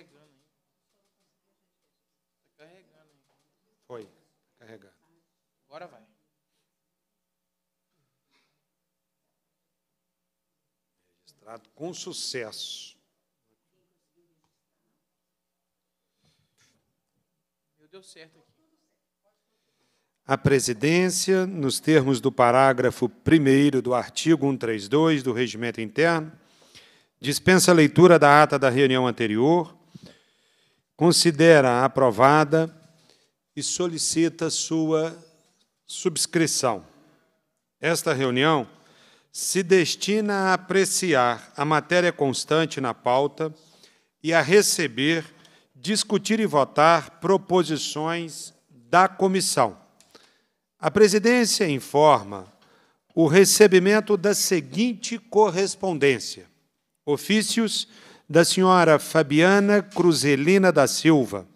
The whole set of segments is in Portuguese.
carregando tá carregando Foi, tá carregando. Agora vai. Registrado com sucesso. Meu, deu certo aqui. A presidência, nos termos do parágrafo 1 do artigo 132 do Regimento Interno, dispensa a leitura da ata da reunião anterior considera aprovada e solicita sua subscrição. Esta reunião se destina a apreciar a matéria constante na pauta e a receber, discutir e votar proposições da comissão. A presidência informa o recebimento da seguinte correspondência: ofícios da senhora Fabiana Cruzelina da Silva,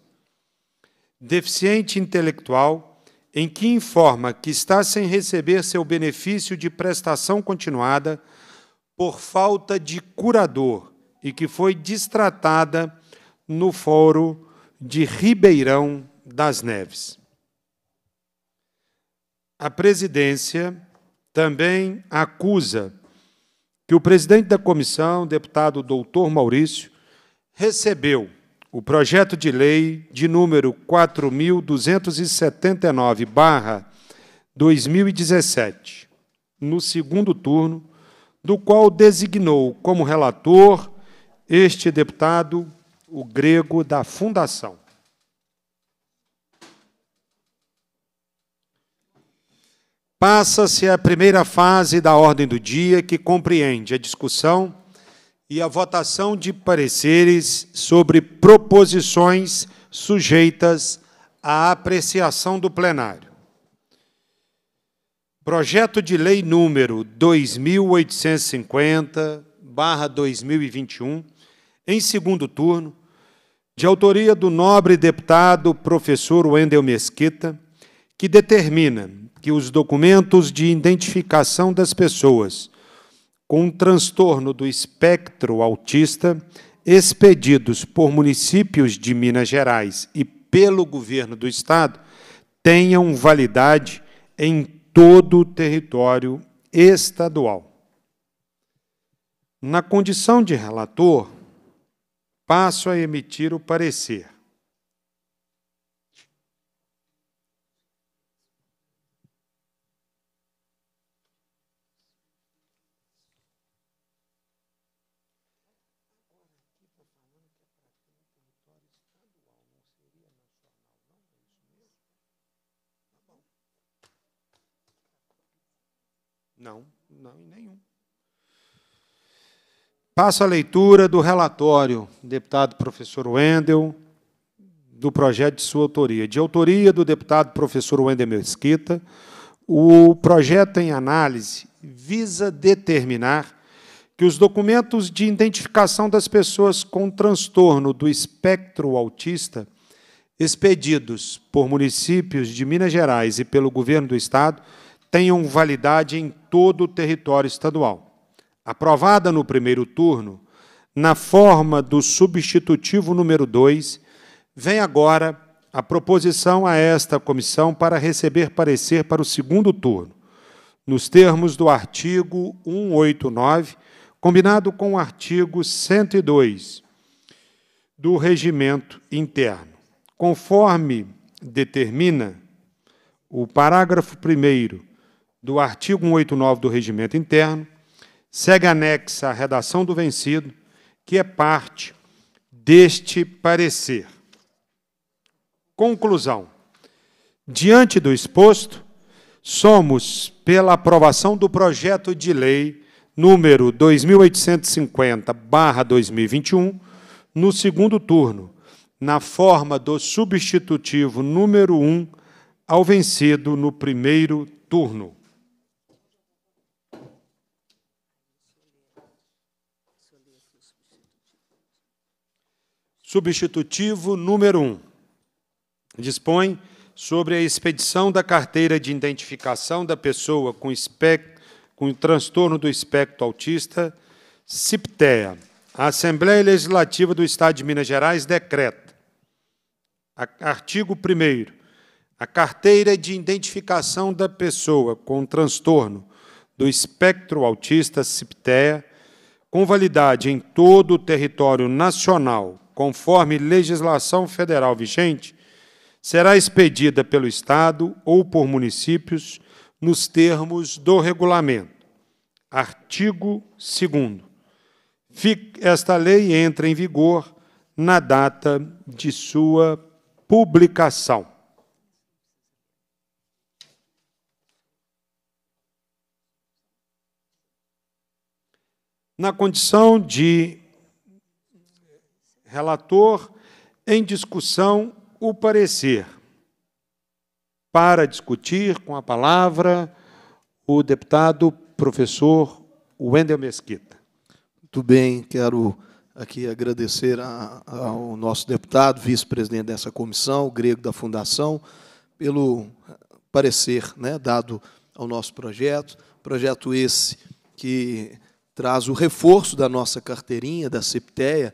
deficiente intelectual, em que informa que está sem receber seu benefício de prestação continuada por falta de curador e que foi distratada no Fórum de Ribeirão das Neves. A presidência também acusa que o presidente da comissão, deputado doutor Maurício, recebeu o projeto de lei de número 4.279-2017, no segundo turno, do qual designou como relator este deputado, o grego da Fundação. Passa-se a primeira fase da ordem do dia, que compreende a discussão e a votação de pareceres sobre proposições sujeitas à apreciação do plenário. Projeto de Lei número 2850/2021, em segundo turno, de autoria do nobre deputado professor Wendel Mesquita que determina que os documentos de identificação das pessoas com transtorno do espectro autista expedidos por municípios de Minas Gerais e pelo governo do estado tenham validade em todo o território estadual. Na condição de relator, passo a emitir o parecer Passo a leitura do relatório, deputado professor Wendel, do projeto de sua autoria. De autoria do deputado professor Wendel Mesquita, o projeto em análise visa determinar que os documentos de identificação das pessoas com transtorno do espectro autista expedidos por municípios de Minas Gerais e pelo governo do Estado tenham validade em todo o território estadual aprovada no primeiro turno, na forma do substitutivo número 2, vem agora a proposição a esta comissão para receber parecer para o segundo turno, nos termos do artigo 189, combinado com o artigo 102 do regimento interno. Conforme determina o parágrafo 1 do artigo 189 do regimento interno, segue anexa a redação do vencido, que é parte deste parecer. Conclusão. Diante do exposto, somos, pela aprovação do projeto de lei número 2850-2021, no segundo turno, na forma do substitutivo número 1 ao vencido no primeiro turno. substitutivo número 1. Um. Dispõe sobre a expedição da carteira de identificação da pessoa com, com transtorno do espectro autista, CIPTEA. A Assembleia Legislativa do Estado de Minas Gerais decreta. Artigo 1. A carteira de identificação da pessoa com transtorno do espectro autista, CIPTEA, com validade em todo o território nacional conforme legislação federal vigente, será expedida pelo Estado ou por municípios nos termos do regulamento. Artigo 2. Esta lei entra em vigor na data de sua publicação. Na condição de Relator em discussão o parecer. Para discutir com a palavra o deputado professor Wendel Mesquita. Muito bem, quero aqui agradecer a, ao nosso deputado, vice-presidente dessa comissão, o grego da Fundação, pelo parecer né, dado ao nosso projeto. Projeto esse que traz o reforço da nossa carteirinha, da CEPTEA,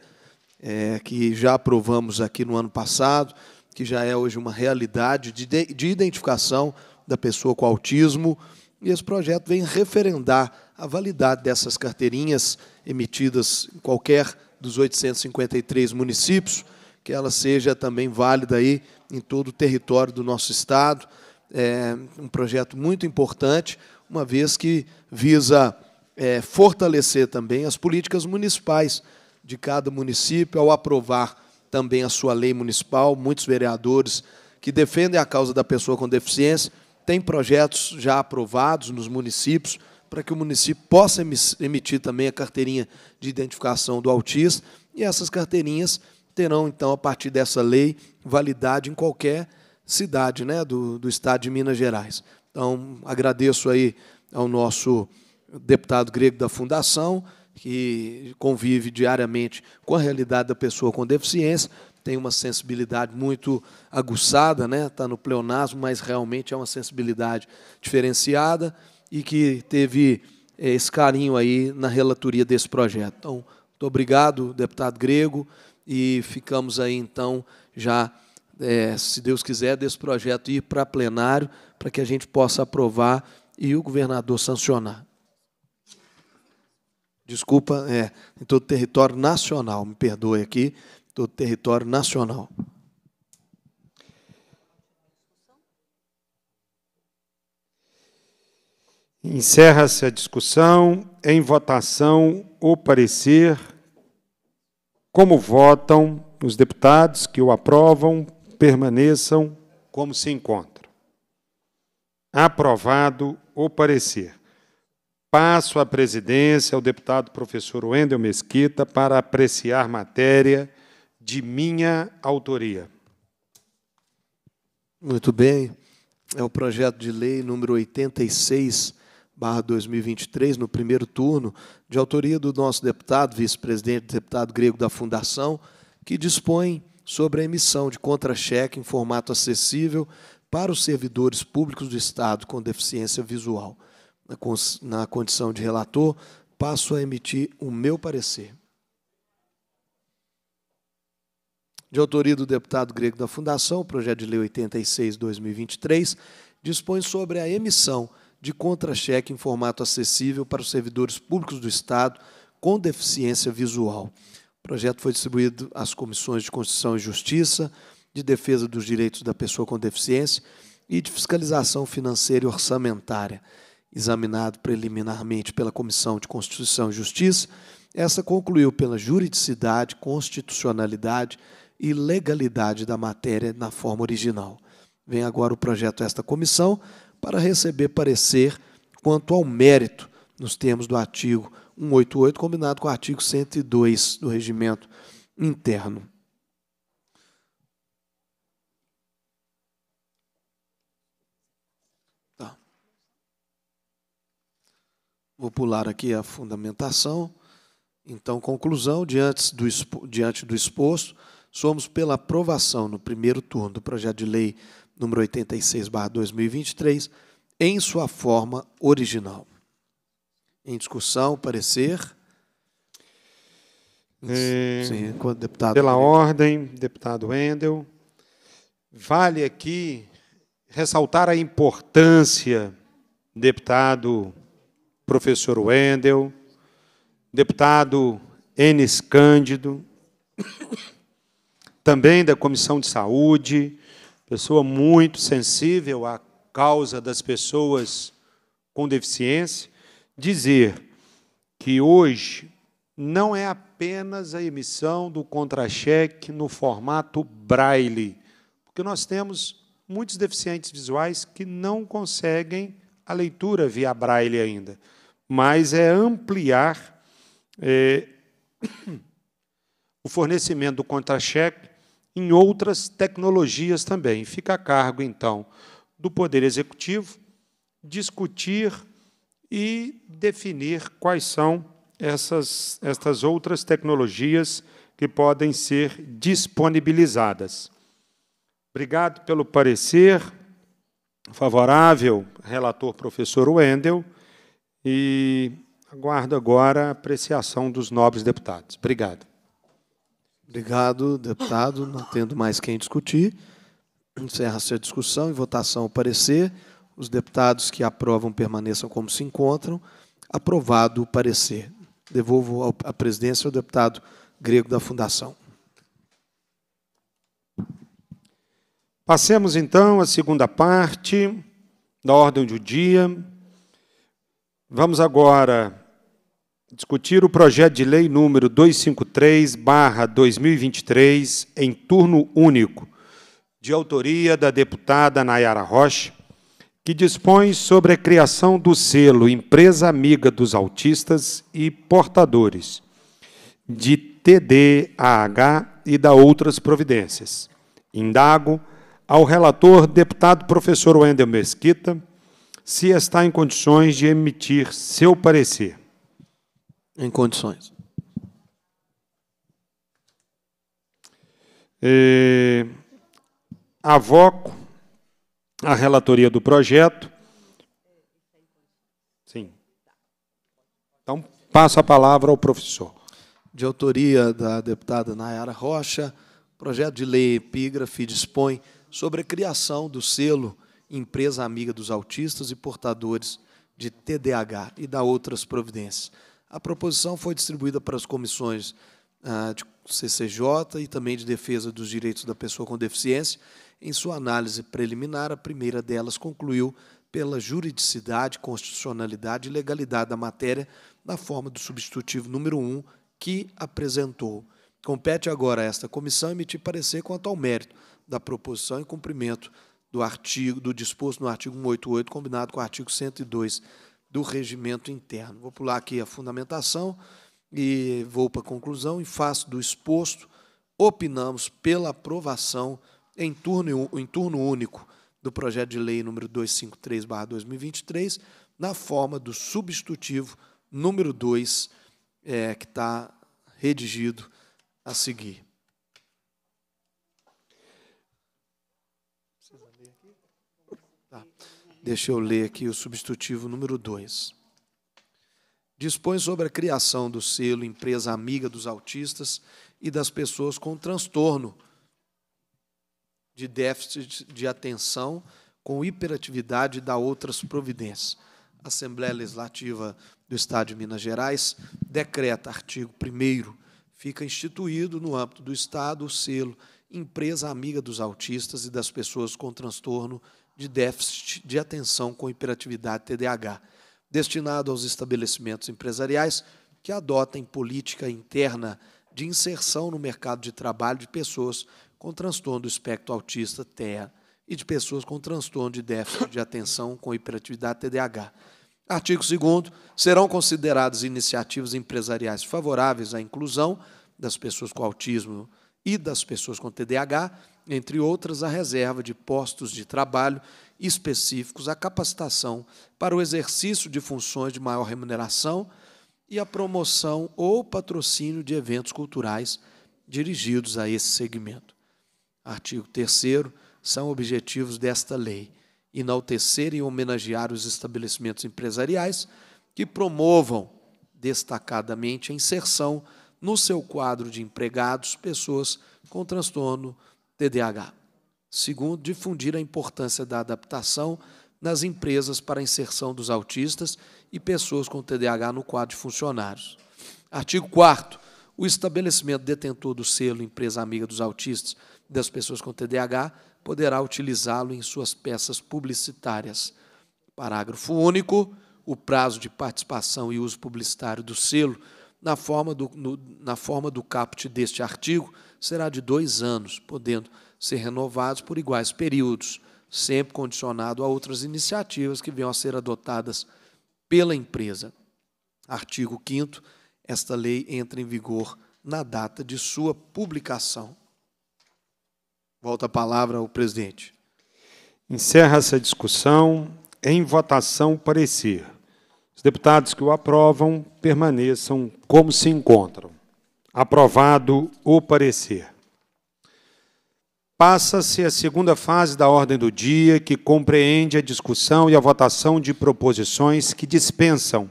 é, que já aprovamos aqui no ano passado, que já é hoje uma realidade de, de identificação da pessoa com autismo. E esse projeto vem referendar a validade dessas carteirinhas emitidas em qualquer dos 853 municípios, que ela seja também válida aí em todo o território do nosso Estado. É um projeto muito importante, uma vez que visa é, fortalecer também as políticas municipais de cada município ao aprovar também a sua lei municipal. Muitos vereadores que defendem a causa da pessoa com deficiência têm projetos já aprovados nos municípios para que o município possa emitir também a carteirinha de identificação do autista e essas carteirinhas terão então a partir dessa lei validade em qualquer cidade, né, do, do estado de Minas Gerais. Então agradeço aí ao nosso deputado grego da fundação que convive diariamente com a realidade da pessoa com deficiência, tem uma sensibilidade muito aguçada, né? Está no pleonasmo, mas realmente é uma sensibilidade diferenciada e que teve eh, esse carinho aí na relatoria desse projeto. Então, muito obrigado, deputado Grego, e ficamos aí então já, é, se Deus quiser, desse projeto ir para plenário para que a gente possa aprovar e o governador sancionar desculpa, é, em todo o território nacional, me perdoe aqui, todo o território nacional. Encerra-se a discussão. Em votação, o parecer. Como votam os deputados que o aprovam, permaneçam como se encontram. Aprovado o parecer. Passo a presidência ao deputado professor Wendel Mesquita para apreciar matéria de minha autoria. Muito bem. É o projeto de lei número 86, barra 2023, no primeiro turno, de autoria do nosso deputado, vice-presidente, deputado grego da Fundação, que dispõe sobre a emissão de contra-cheque em formato acessível para os servidores públicos do Estado com deficiência visual na condição de relator, passo a emitir o meu parecer. De autoria do deputado grego da Fundação, o projeto de lei 86-2023 dispõe sobre a emissão de contra-cheque em formato acessível para os servidores públicos do Estado com deficiência visual. O projeto foi distribuído às comissões de Constituição e Justiça, de Defesa dos Direitos da Pessoa com Deficiência e de Fiscalização Financeira e Orçamentária examinado preliminarmente pela Comissão de Constituição e Justiça, essa concluiu pela juridicidade, constitucionalidade e legalidade da matéria na forma original. Vem agora o projeto desta esta comissão para receber parecer quanto ao mérito, nos termos do artigo 188, combinado com o artigo 102 do regimento interno. Vou pular aqui a fundamentação. Então, conclusão, diante do, expo, diante do exposto, somos pela aprovação no primeiro turno do projeto de lei número 86, 2023, em sua forma original. Em discussão, parecer. É, Sim, enquanto deputado. Pela ordem, deputado Wendel. Vale aqui ressaltar a importância, deputado professor Wendel, deputado Enes Cândido, também da Comissão de Saúde, pessoa muito sensível à causa das pessoas com deficiência, dizer que hoje não é apenas a emissão do contra-cheque no formato braille, porque nós temos muitos deficientes visuais que não conseguem a leitura via braille ainda mas é ampliar é, o fornecimento do contra-cheque em outras tecnologias também. Fica a cargo, então, do Poder Executivo discutir e definir quais são essas, estas outras tecnologias que podem ser disponibilizadas. Obrigado pelo parecer favorável, relator professor Wendel e aguardo agora a apreciação dos nobres deputados. Obrigado. Obrigado, deputado. Não tendo mais quem discutir, encerra-se a discussão e votação ao parecer. Os deputados que aprovam permaneçam como se encontram. Aprovado o parecer. Devolvo à presidência ao deputado grego da Fundação. Passemos então à segunda parte da ordem do dia Vamos agora discutir o projeto de lei número 253/2023 em turno único, de autoria da deputada Nayara Rocha, que dispõe sobre a criação do selo Empresa Amiga dos Autistas e Portadores de TDAH e da outras providências. Indago ao relator deputado professor Wendel Mesquita se está em condições de emitir seu parecer. Em condições. É, avoco a relatoria do projeto. Sim. Então, passo a palavra ao professor. De autoria da deputada Nayara Rocha, projeto de lei epígrafe dispõe sobre a criação do selo empresa amiga dos autistas e portadores de TDAH e da outras providências. A proposição foi distribuída para as comissões ah, de CCJ e também de Defesa dos Direitos da Pessoa com Deficiência. Em sua análise preliminar, a primeira delas concluiu pela juridicidade, constitucionalidade e legalidade da matéria na forma do substitutivo número 1 um, que apresentou. Compete agora a esta comissão emitir parecer quanto ao mérito da proposição em cumprimento do artigo do disposto no artigo 188, combinado com o artigo 102 do regimento interno. Vou pular aqui a fundamentação e vou para a conclusão. Em face do exposto, opinamos pela aprovação em turno, em turno único do projeto de lei número 253/2023, na forma do substitutivo número 2, é, eh, que está redigido a seguir. Deixa eu ler aqui o substitutivo número 2. Dispõe sobre a criação do selo Empresa Amiga dos Autistas e das pessoas com transtorno de déficit de atenção com hiperatividade e dá outras providências. Assembleia Legislativa do Estado de Minas Gerais decreta, artigo 1 fica instituído no âmbito do Estado o selo Empresa Amiga dos Autistas e das Pessoas com Transtorno de déficit de atenção com hiperatividade TDAH, destinado aos estabelecimentos empresariais que adotem política interna de inserção no mercado de trabalho de pessoas com transtorno do espectro autista TEA e de pessoas com transtorno de déficit de atenção com hiperatividade TDAH. Artigo 2 serão consideradas iniciativas empresariais favoráveis à inclusão das pessoas com autismo e das pessoas com TDAH entre outras, a reserva de postos de trabalho específicos, a capacitação para o exercício de funções de maior remuneração e a promoção ou patrocínio de eventos culturais dirigidos a esse segmento. Artigo 3 são objetivos desta lei enaltecer e homenagear os estabelecimentos empresariais que promovam destacadamente a inserção no seu quadro de empregados pessoas com transtorno TDAH. Segundo, difundir a importância da adaptação nas empresas para a inserção dos autistas e pessoas com TDAH no quadro de funcionários. Artigo 4 o estabelecimento detentor do selo Empresa Amiga dos Autistas e das Pessoas com TDAH poderá utilizá-lo em suas peças publicitárias. Parágrafo único. O prazo de participação e uso publicitário do selo, na forma do, no, na forma do caput deste artigo, será de dois anos, podendo ser renovados por iguais períodos, sempre condicionado a outras iniciativas que venham a ser adotadas pela empresa. Artigo 5 esta lei entra em vigor na data de sua publicação. Volta a palavra ao presidente. Encerra-se a discussão. Em votação, parecer. Os deputados que o aprovam permaneçam como se encontram. Aprovado o parecer. Passa-se a segunda fase da ordem do dia, que compreende a discussão e a votação de proposições que dispensam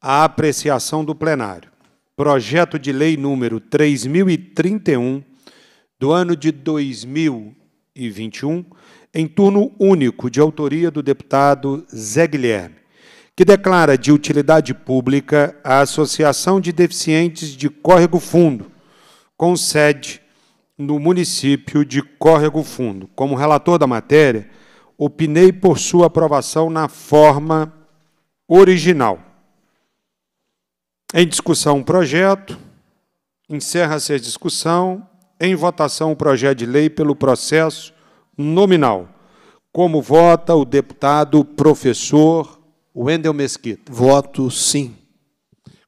a apreciação do plenário. Projeto de Lei número 3031 do ano de 2021, em turno único de autoria do deputado Zé Guilherme que declara de utilidade pública a Associação de Deficientes de Córrego Fundo, com sede no município de Córrego Fundo. Como relator da matéria, opinei por sua aprovação na forma original. Em discussão, o projeto. Encerra-se a discussão. Em votação, o projeto de lei pelo processo nominal. Como vota o deputado professor Wendel Mesquita. Voto sim.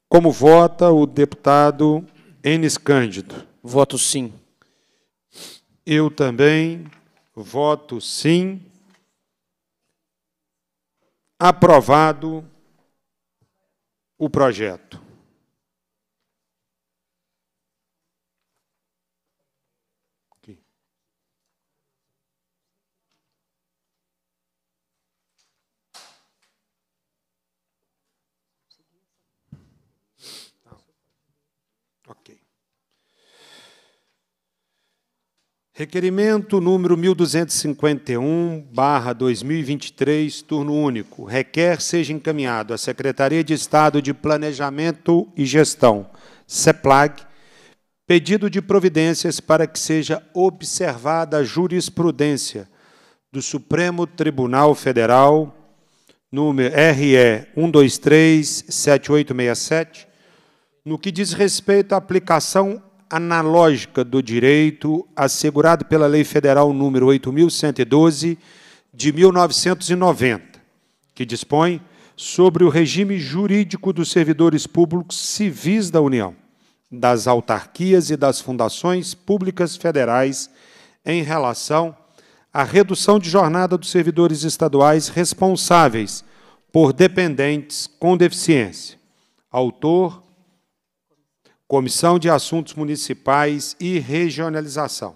Como vota o deputado Enes Cândido? Voto sim. Eu também voto sim. Aprovado o projeto. Requerimento número 1251, barra 2023, turno único. Requer seja encaminhado à Secretaria de Estado de Planejamento e Gestão, CEPLAG, pedido de providências para que seja observada a jurisprudência do Supremo Tribunal Federal, número RE 1237867, no que diz respeito à aplicação analógica do direito assegurado pela Lei Federal número 8112 de 1990, que dispõe sobre o regime jurídico dos servidores públicos civis da União, das autarquias e das fundações públicas federais em relação à redução de jornada dos servidores estaduais responsáveis por dependentes com deficiência. Autor Comissão de Assuntos Municipais e Regionalização.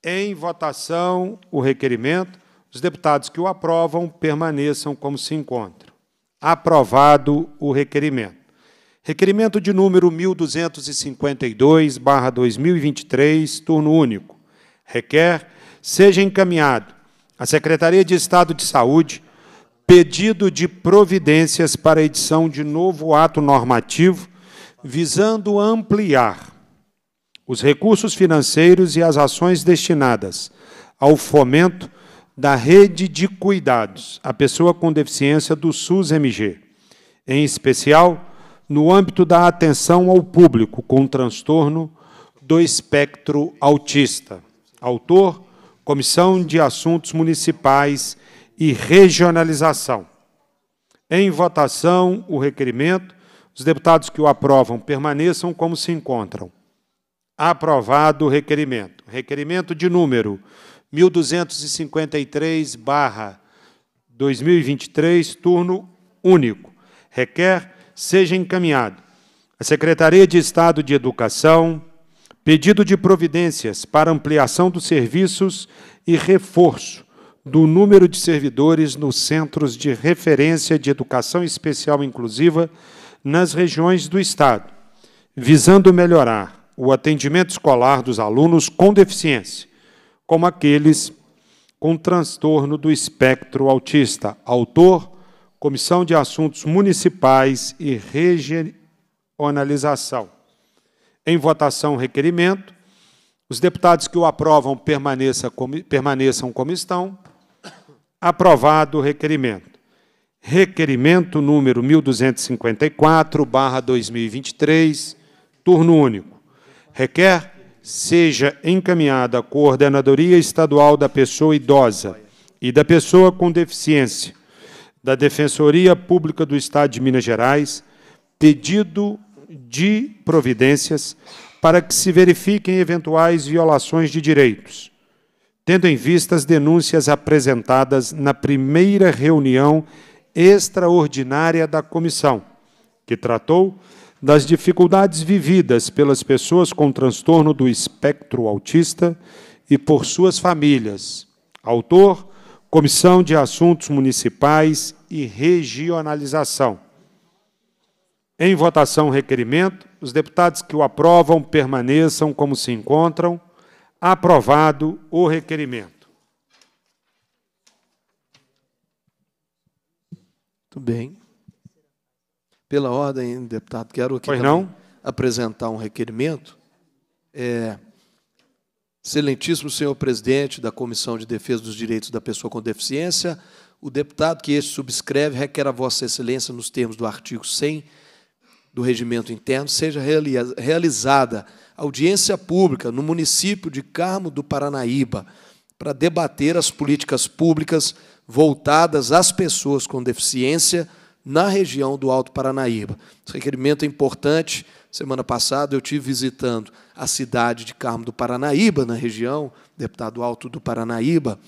Em votação, o requerimento. Os deputados que o aprovam permaneçam como se encontram. Aprovado o requerimento. Requerimento de número 1252/2023, turno único. Requer seja encaminhado à Secretaria de Estado de Saúde pedido de providências para edição de novo ato normativo visando ampliar os recursos financeiros e as ações destinadas ao fomento da rede de cuidados à pessoa com deficiência do SUS-MG, em especial no âmbito da atenção ao público com transtorno do espectro autista. Autor, Comissão de Assuntos Municipais e Regionalização. Em votação, o requerimento os deputados que o aprovam permaneçam como se encontram. Aprovado o requerimento. Requerimento de número 1253, barra 2023, turno único. Requer seja encaminhado à Secretaria de Estado de Educação pedido de providências para ampliação dos serviços e reforço do número de servidores nos centros de referência de educação especial inclusiva nas regiões do Estado, visando melhorar o atendimento escolar dos alunos com deficiência, como aqueles com transtorno do espectro autista. Autor, Comissão de Assuntos Municipais e Regionalização. Em votação, requerimento. Os deputados que o aprovam permaneçam como estão. Aprovado o requerimento requerimento número 1254/2023, turno único. Requer seja encaminhada à Coordenadoria Estadual da Pessoa Idosa e da Pessoa com Deficiência da Defensoria Pública do Estado de Minas Gerais pedido de providências para que se verifiquem eventuais violações de direitos, tendo em vista as denúncias apresentadas na primeira reunião extraordinária da comissão, que tratou das dificuldades vividas pelas pessoas com transtorno do espectro autista e por suas famílias. Autor, Comissão de Assuntos Municipais e Regionalização. Em votação o requerimento, os deputados que o aprovam permaneçam como se encontram. Aprovado o requerimento. Muito bem. Pela ordem, deputado, quero aqui apresentar um requerimento. É, excelentíssimo senhor presidente da Comissão de Defesa dos Direitos da Pessoa com Deficiência, o deputado que este subscreve requer a Vossa Excelência, nos termos do artigo 100 do Regimento Interno, seja realizada audiência pública no município de Carmo do Paranaíba para debater as políticas públicas voltadas às pessoas com deficiência na região do Alto Paranaíba. Esse requerimento é importante. Semana passada eu tive visitando a cidade de Carmo do Paranaíba, na região, deputado Alto do Paranaíba,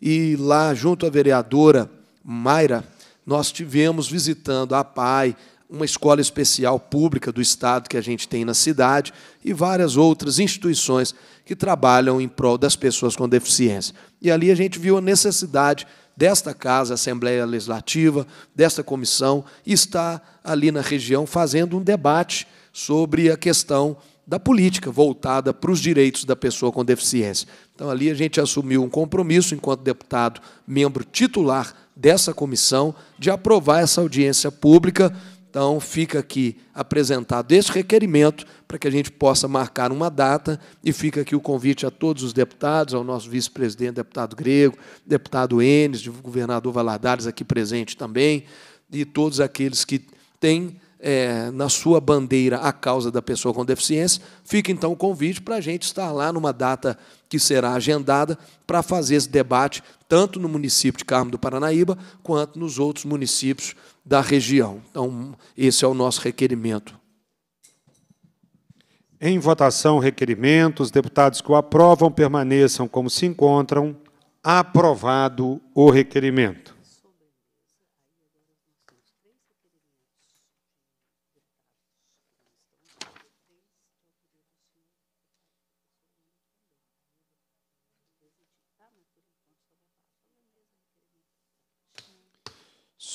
e lá junto à vereadora Mayra, nós tivemos visitando a PAI, uma escola especial pública do Estado que a gente tem na cidade e várias outras instituições que trabalham em prol das pessoas com deficiência. E ali a gente viu a necessidade desta casa, Assembleia Legislativa, desta comissão, está ali na região fazendo um debate sobre a questão da política voltada para os direitos da pessoa com deficiência. Então, ali a gente assumiu um compromisso, enquanto deputado, membro titular dessa comissão, de aprovar essa audiência pública então, fica aqui apresentado esse requerimento para que a gente possa marcar uma data e fica aqui o convite a todos os deputados, ao nosso vice-presidente, deputado Grego, deputado Enes, governador Valadares aqui presente também, e todos aqueles que têm é, na sua bandeira a causa da pessoa com deficiência, fica então o convite para a gente estar lá numa data que será agendada para fazer esse debate, tanto no município de Carmo do Paranaíba, quanto nos outros municípios da região. Então, esse é o nosso requerimento. Em votação, requerimento, os deputados que o aprovam permaneçam como se encontram. Aprovado o requerimento.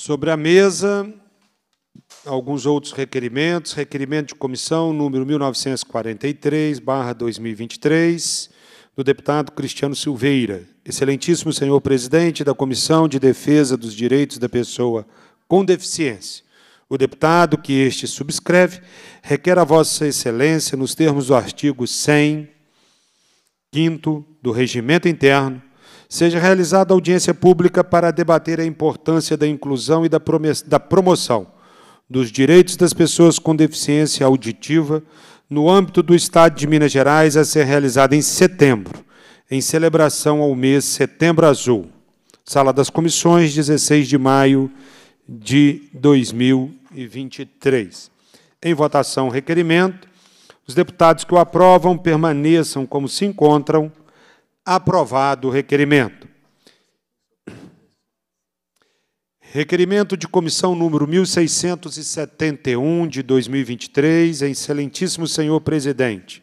Sobre a mesa, alguns outros requerimentos. Requerimento de comissão número 1943, barra 2023, do deputado Cristiano Silveira. Excelentíssimo senhor presidente da Comissão de Defesa dos Direitos da Pessoa com Deficiência. O deputado que este subscreve requer a Vossa Excelência, nos termos do artigo 100, 5 do Regimento Interno, seja realizada audiência pública para debater a importância da inclusão e da promoção dos direitos das pessoas com deficiência auditiva no âmbito do Estado de Minas Gerais, a ser realizada em setembro, em celebração ao mês Setembro Azul. Sala das Comissões, 16 de maio de 2023. Em votação, requerimento. Os deputados que o aprovam permaneçam como se encontram aprovado o requerimento. Requerimento de comissão número 1671 de 2023, excelentíssimo senhor presidente,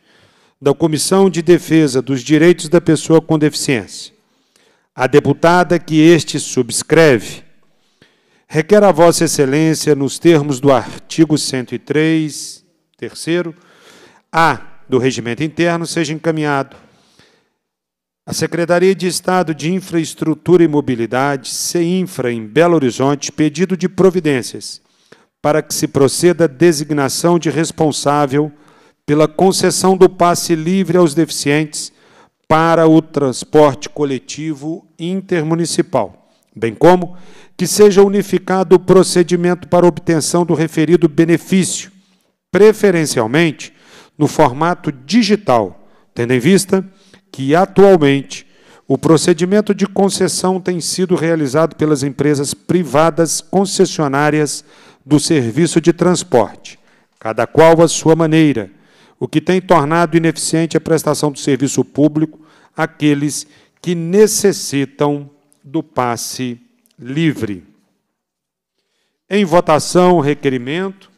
da Comissão de Defesa dos Direitos da Pessoa com Deficiência. A deputada que este subscreve requer a vossa excelência nos termos do artigo 103, terceiro, A do regimento interno seja encaminhado a Secretaria de Estado de Infraestrutura e Mobilidade, CEINFRA, em Belo Horizonte, pedido de providências para que se proceda à designação de responsável pela concessão do passe livre aos deficientes para o transporte coletivo intermunicipal, bem como que seja unificado o procedimento para obtenção do referido benefício, preferencialmente no formato digital, tendo em vista que atualmente o procedimento de concessão tem sido realizado pelas empresas privadas concessionárias do serviço de transporte, cada qual à sua maneira, o que tem tornado ineficiente a prestação do serviço público àqueles que necessitam do passe livre. Em votação, requerimento.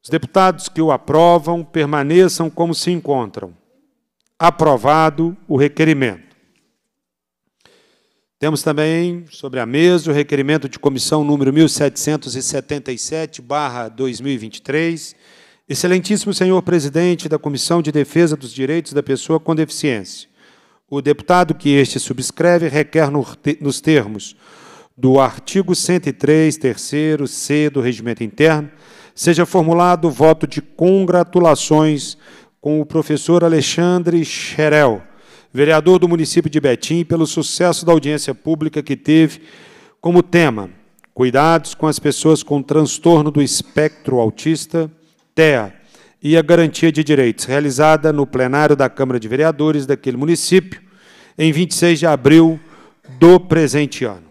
Os deputados que o aprovam permaneçam como se encontram aprovado o requerimento. Temos também sobre a mesa o requerimento de comissão número 1777/2023. Excelentíssimo senhor presidente da Comissão de Defesa dos Direitos da Pessoa com Deficiência. O deputado que este subscreve requer nos termos do artigo 103, terceiro C do Regimento Interno, seja formulado o voto de congratulações com o professor Alexandre Xerel, vereador do município de Betim, pelo sucesso da audiência pública que teve como tema Cuidados com as pessoas com transtorno do espectro autista, TEA, e a garantia de direitos, realizada no plenário da Câmara de Vereadores daquele município, em 26 de abril do presente ano.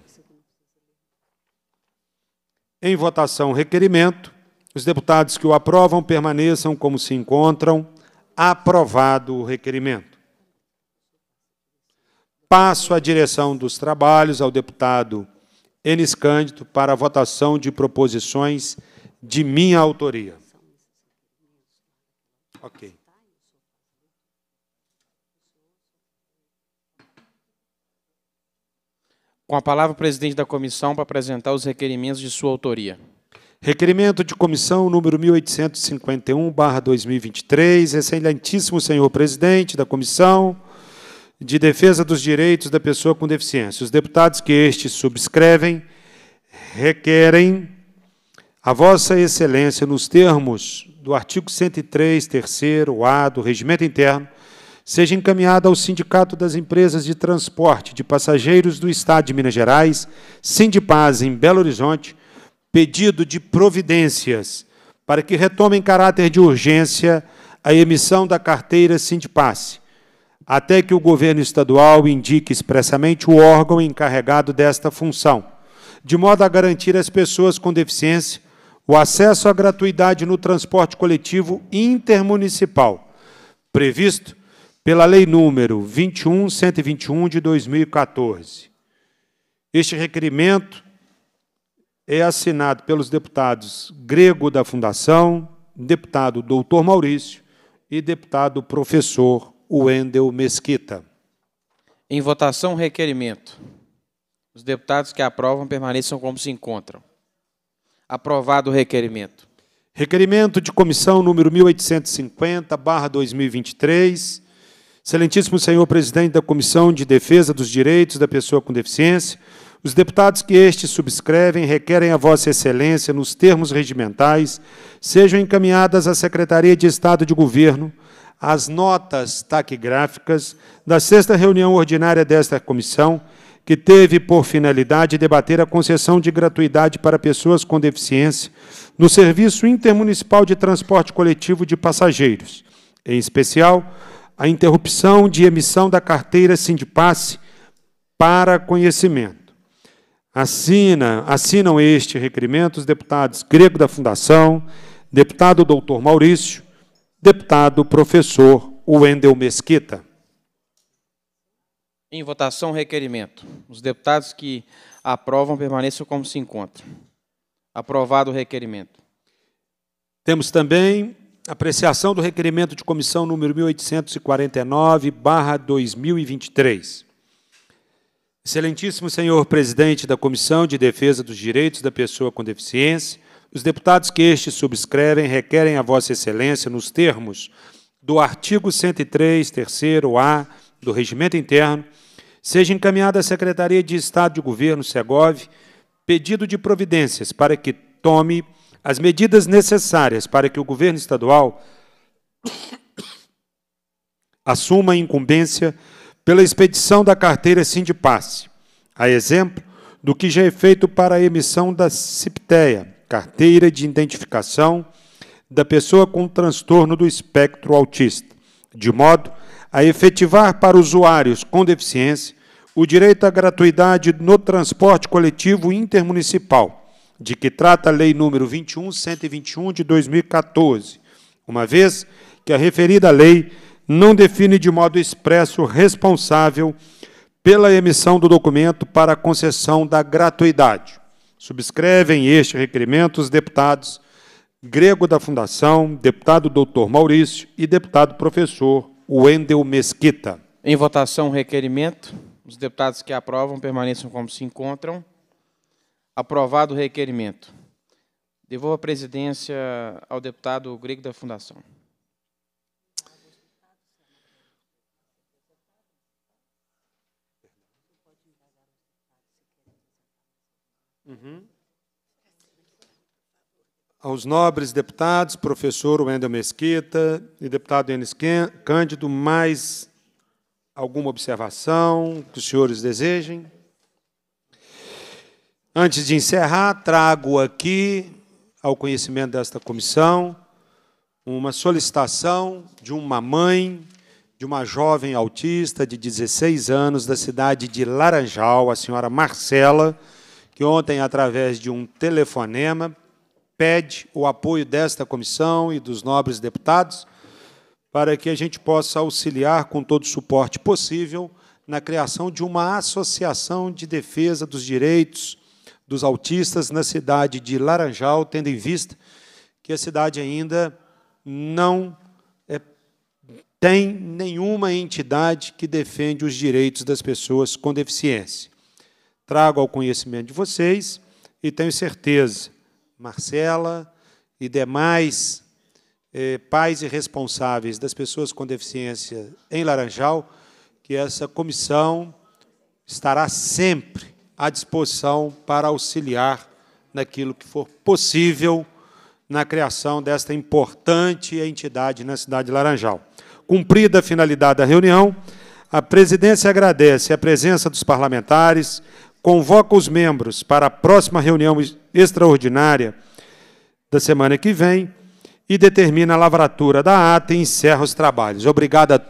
Em votação, requerimento. Os deputados que o aprovam permaneçam como se encontram aprovado o requerimento. Passo a direção dos trabalhos ao deputado Enes Cândido para a votação de proposições de minha autoria. Ok. Com a palavra o presidente da comissão para apresentar os requerimentos de sua autoria. Requerimento de comissão número 1851/2023, excelentíssimo senhor presidente da comissão de defesa dos direitos da pessoa com deficiência. Os deputados que este subscrevem requerem a vossa excelência nos termos do artigo 103, terceiro A do regimento interno, seja encaminhada ao Sindicato das Empresas de Transporte de Passageiros do Estado de Minas Gerais, Sindipaz em Belo Horizonte pedido de providências para que retome em caráter de urgência a emissão da carteira Sindipasse, até que o governo estadual indique expressamente o órgão encarregado desta função, de modo a garantir às pessoas com deficiência o acesso à gratuidade no transporte coletivo intermunicipal, previsto pela Lei número 21121 de 2014. Este requerimento é assinado pelos deputados Grego da Fundação, deputado Doutor Maurício e deputado Professor Wendel Mesquita. Em votação, requerimento. Os deputados que aprovam permaneçam como se encontram. Aprovado o requerimento. Requerimento de comissão número 1850/2023. Excelentíssimo senhor presidente da Comissão de Defesa dos Direitos da Pessoa com Deficiência, os deputados que este subscrevem requerem a Vossa Excelência, nos termos regimentais, sejam encaminhadas à Secretaria de Estado de Governo as notas taquigráficas da sexta reunião ordinária desta comissão, que teve por finalidade debater a concessão de gratuidade para pessoas com deficiência no Serviço Intermunicipal de Transporte Coletivo de Passageiros, em especial a interrupção de emissão da carteira Sindipasse para conhecimento. Assina, assinam este requerimento os deputados Grego da Fundação, deputado doutor Maurício, deputado professor Wendel Mesquita. Em votação, requerimento. Os deputados que aprovam permaneçam como se encontram. Aprovado o requerimento. Temos também apreciação do requerimento de comissão número 1849, barra 2023. Excelentíssimo senhor presidente da Comissão de Defesa dos Direitos da Pessoa com Deficiência, os deputados que este subscrevem requerem a Vossa Excelência, nos termos do artigo 103, terceiro A do Regimento Interno, seja encaminhado à Secretaria de Estado de Governo, Segov, pedido de providências para que tome as medidas necessárias para que o governo estadual assuma a incumbência pela expedição da carteira de passe, a exemplo do que já é feito para a emissão da CIPTEA, Carteira de Identificação da Pessoa com Transtorno do Espectro Autista, de modo a efetivar para usuários com deficiência o direito à gratuidade no transporte coletivo intermunicipal, de que trata a Lei Número 21.121 de 2014, uma vez que a referida lei não define de modo expresso o responsável pela emissão do documento para concessão da gratuidade. Subscrevem este requerimento os deputados Grego da Fundação, deputado doutor Maurício e deputado professor Wendel Mesquita. Em votação, o requerimento. Os deputados que aprovam permaneçam como se encontram. Aprovado o requerimento. Devolvo a presidência ao deputado Grego da Fundação. Uhum. Aos nobres deputados, professor Wendel Mesquita e deputado Enes Cândido, mais alguma observação que os senhores desejem? Antes de encerrar, trago aqui ao conhecimento desta comissão uma solicitação de uma mãe de uma jovem autista de 16 anos da cidade de Laranjal, a senhora Marcela, que ontem, através de um telefonema, pede o apoio desta comissão e dos nobres deputados para que a gente possa auxiliar com todo o suporte possível na criação de uma associação de defesa dos direitos dos autistas na cidade de Laranjal, tendo em vista que a cidade ainda não é, tem nenhuma entidade que defende os direitos das pessoas com deficiência trago ao conhecimento de vocês e tenho certeza, Marcela e demais eh, pais e responsáveis das pessoas com deficiência em Laranjal, que essa comissão estará sempre à disposição para auxiliar naquilo que for possível na criação desta importante entidade na cidade de Laranjal. Cumprida a finalidade da reunião, a presidência agradece a presença dos parlamentares, convoca os membros para a próxima reunião extraordinária da semana que vem e determina a lavratura da ata e encerra os trabalhos. Obrigado a